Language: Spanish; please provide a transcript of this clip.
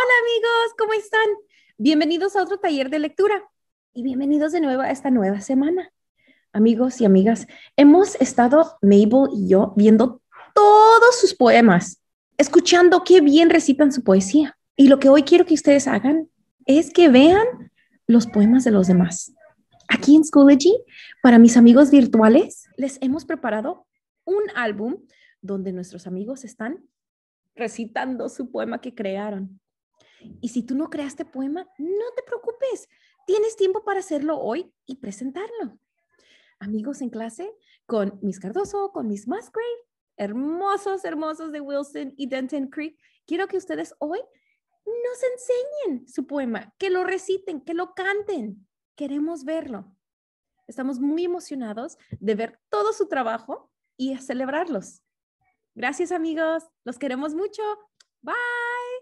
Hola amigos, ¿cómo están? Bienvenidos a otro taller de lectura y bienvenidos de nuevo a esta nueva semana. Amigos y amigas, hemos estado, Mabel y yo, viendo todos sus poemas, escuchando qué bien recitan su poesía. Y lo que hoy quiero que ustedes hagan es que vean los poemas de los demás. Aquí en Schoology, para mis amigos virtuales, les hemos preparado un álbum donde nuestros amigos están recitando su poema que crearon. Y si tú no creaste poema, no te preocupes, tienes tiempo para hacerlo hoy y presentarlo. Amigos en clase, con Miss Cardoso, con Miss Musgrave, hermosos, hermosos de Wilson y Denton Creek, quiero que ustedes hoy nos enseñen su poema, que lo reciten, que lo canten. Queremos verlo. Estamos muy emocionados de ver todo su trabajo y a celebrarlos. Gracias amigos, los queremos mucho. Bye.